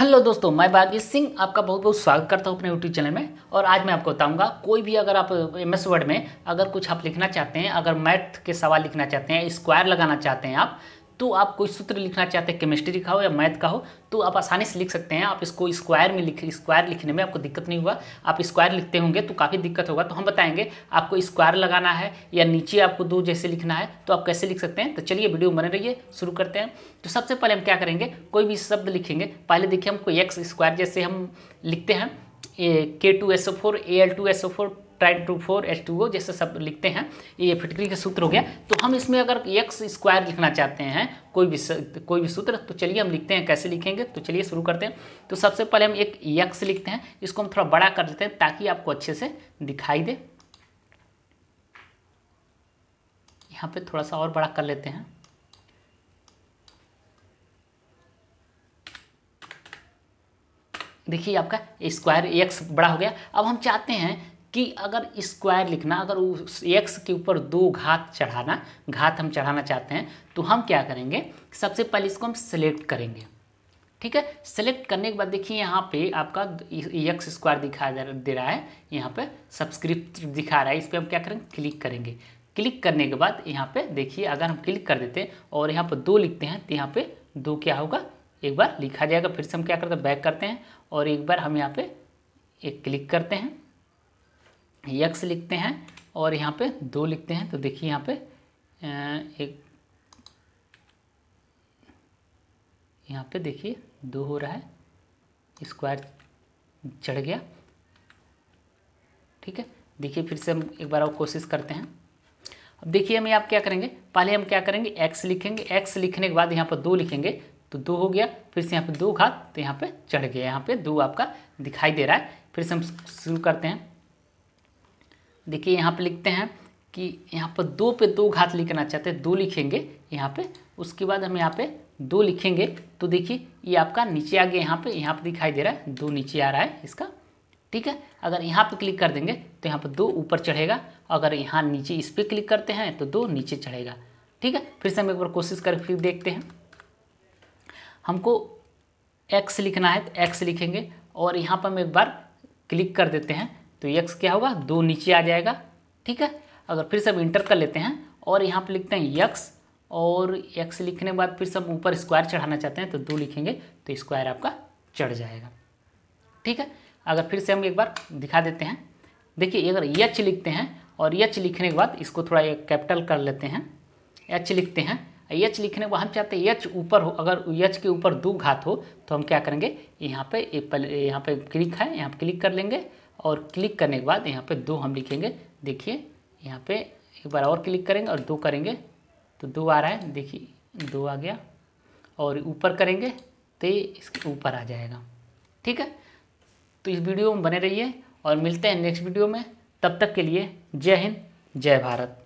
hello दोस्तों मैं बागेश सिंह आपका बहुत बहुत स्वागत करता हूँ अपने यूट्यूब चैनल में और आज मैं आपको बताऊंगा कोई भी अगर आप एम एस वर्ड में अगर कुछ आप लिखना चाहते हैं अगर मैथ के सवाल लिखना चाहते हैं स्क्वायर लगाना चाहते हैं आप तो आप कोई सूत्र लिखना चाहते हैं केमिस्ट्री का हो या मैथ का हो तो आप आसानी से लिख सकते हैं आप इसको स्क्वायर में लिख स्क्वायर लिखने में आपको दिक्कत नहीं हुआ आप स्क्वायर लिखते होंगे तो काफ़ी दिक्कत होगा तो हम बताएंगे आपको स्क्वायर लगाना है या नीचे आपको दो जैसे लिखना है तो आप कैसे लिख सकते हैं तो चलिए वीडियो बने रहिए शुरू करते हैं तो सबसे पहले हम क्या करेंगे कोई भी शब्द लिखेंगे पहले देखिए हमको एक्स स्क्वायर जैसे हम लिखते हैं A K two S O four A L two S O four ट्राइड two four H two O जैसे सब लिखते हैं ये फिटकरी का सूत्र हो गया तो हम इसमें अगर एक्स स्क्वायर लिखना चाहते हैं कोई भी कोई भी सूत्र तो चलिए हम लिखते हैं कैसे लिखेंगे तो चलिए शुरू करते हैं तो सबसे पहले हम एक यक्स लिखते हैं इसको हम थोड़ा बड़ा कर देते हैं ताकि आपको अच्छे से दिखाई दे यहाँ पे थोड़ा सा और बड़ा कर लेते हैं देखिए आपका स्क्वायर एक्स बड़ा हो गया अब हम चाहते हैं कि अगर स्क्वायर लिखना अगर उस एक्स के ऊपर दो घात चढ़ाना घात हम चढ़ाना चाहते हैं तो हम क्या करेंगे सबसे पहले इसको हम सेलेक्ट करेंगे ठीक है सेलेक्ट करने के बाद देखिए यहाँ पे आपका एक्स स्क्वायर दिखा दे रहा है यहाँ पे सब्सक्रिप्ट दिखा रहा है इस पर हम क्या करेंगे क्लिक करेंगे क्लिक करने के बाद यहाँ पे देखिए अगर हम क्लिक कर देते हैं और यहाँ पर दो लिखते हैं तो यहाँ पे दो क्या होगा एक बार लिखा जाएगा फिर से हम क्या करते हैं बैक करते हैं और एक बार हम यहाँ पर एक क्लिक करते हैं यक्स लिखते हैं और यहाँ पे दो लिखते हैं तो देखिए यहाँ पे एक यहाँ पे देखिए दो हो रहा है स्क्वायर चढ़ गया ठीक है देखिए फिर से हम एक बार और कोशिश करते हैं अब देखिए हम आप क्या करेंगे पहले हम क्या करेंगे एक्स लिखेंगे एक्स लिखने के बाद यहाँ पर दो लिखेंगे तो दो हो गया फिर से यहाँ पे दो घात तो यहाँ पे चढ़ गया यहाँ पे दो आपका दिखाई दे रहा है फिर से हम शुरू करते हैं देखिए यहाँ पे लिखते हैं कि यहाँ पर दो पे दो घात लिखना चाहते हैं दो लिखेंगे यहाँ पे उसके बाद हम यहाँ पे दो लिखेंगे तो देखिए ये आपका नीचे आ गया यहाँ पे यहाँ पे दिखाई दे रहा है दो नीचे आ रहा है इसका ठीक है अगर यहाँ पे क्लिक कर देंगे तो यहाँ पर दो ऊपर चढ़ेगा अगर यहाँ नीचे इस पर क्लिक करते हैं तो दो नीचे चढ़ेगा ठीक है फिर से हम एक बार कोशिश करके फिर देखते हैं हमको एक्स लिखना है तो एक्स लिखेंगे और यहाँ पर हम एक बार क्लिक कर देते हैं तो यक्स क्या होगा दो नीचे आ जाएगा ठीक है अगर फिर सब इंटर कर लेते हैं और यहाँ पर लिखते हैं यक्स और एक्स लिखने के बाद फिर सब ऊपर स्क्वायर चढ़ाना चाहते हैं तो दो लिखेंगे तो स्क्वायर आपका चढ़ जाएगा ठीक है अगर फिर से हम एक बार दिखा देते हैं देखिए अगर यच लिखते हैं और यच लिखने के बाद इसको थोड़ा ये कैपिटल कर लेते हैं एच लिखते हैं यच लिखने के बाद हम चाहते हैं यच ऊपर हो अगर यच के ऊपर दो घात हो तो हम क्या करेंगे यहाँ पे यहाँ पे क्लिक है यहाँ पर क्लिक कर लेंगे और क्लिक करने के बाद यहाँ पे दो हम लिखेंगे देखिए यहाँ पे एक बार और क्लिक करेंगे और दो करेंगे तो दो आ रहा है देखिए दो आ गया और ऊपर करेंगे तो इसके ऊपर आ जाएगा ठीक है तो इस वीडियो में बने रहिए और मिलते हैं नेक्स्ट वीडियो में तब तक के लिए जय हिंद जय भारत